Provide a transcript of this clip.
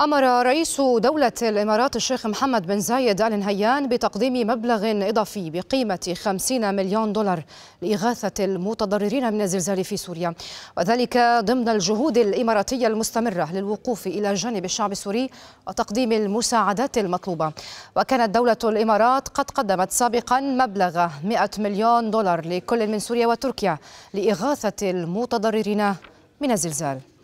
أمر رئيس دولة الإمارات الشيخ محمد بن زايد آل نهيان بتقديم مبلغ إضافي بقيمة 50 مليون دولار لإغاثة المتضررين من الزلزال في سوريا وذلك ضمن الجهود الإماراتية المستمرة للوقوف إلى جانب الشعب السوري وتقديم المساعدات المطلوبة وكانت دولة الإمارات قد قدمت سابقا مبلغ 100 مليون دولار لكل من سوريا وتركيا لإغاثة المتضررين من الزلزال